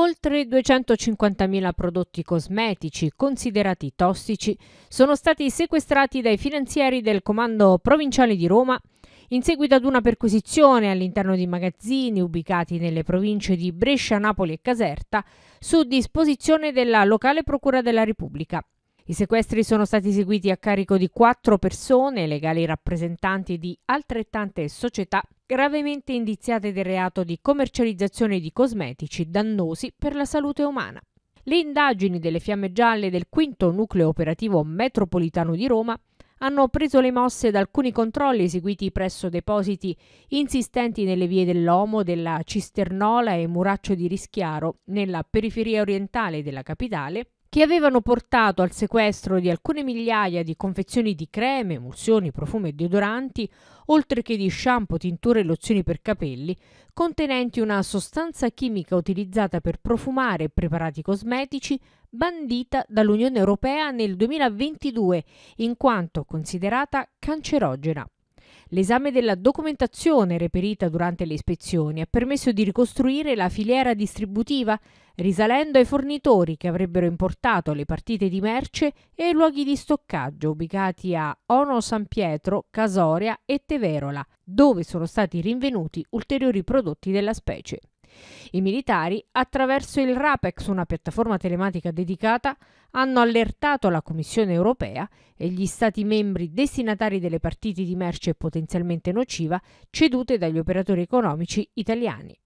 Oltre 250.000 prodotti cosmetici considerati tossici sono stati sequestrati dai finanzieri del Comando Provinciale di Roma in seguito ad una perquisizione all'interno di magazzini ubicati nelle province di Brescia, Napoli e Caserta su disposizione della locale Procura della Repubblica. I sequestri sono stati eseguiti a carico di quattro persone, legali rappresentanti di altrettante società gravemente indiziate del reato di commercializzazione di cosmetici dannosi per la salute umana. Le indagini delle Fiamme Gialle del quinto nucleo operativo metropolitano di Roma hanno preso le mosse da alcuni controlli eseguiti presso depositi insistenti nelle vie dell'Omo, della Cisternola e Muraccio di Rischiaro, nella periferia orientale della capitale, che avevano portato al sequestro di alcune migliaia di confezioni di creme, emulsioni, profumi e deodoranti, oltre che di shampoo, tinture e lozioni per capelli, contenenti una sostanza chimica utilizzata per profumare preparati cosmetici, bandita dall'Unione Europea nel 2022, in quanto considerata cancerogena. L'esame della documentazione reperita durante le ispezioni ha permesso di ricostruire la filiera distributiva, risalendo ai fornitori che avrebbero importato le partite di merce e i luoghi di stoccaggio ubicati a Ono San Pietro, Casoria e Teverola, dove sono stati rinvenuti ulteriori prodotti della specie. I militari, attraverso il RAPEX, una piattaforma telematica dedicata, hanno allertato la Commissione europea e gli Stati membri destinatari delle partite di merce potenzialmente nociva cedute dagli operatori economici italiani.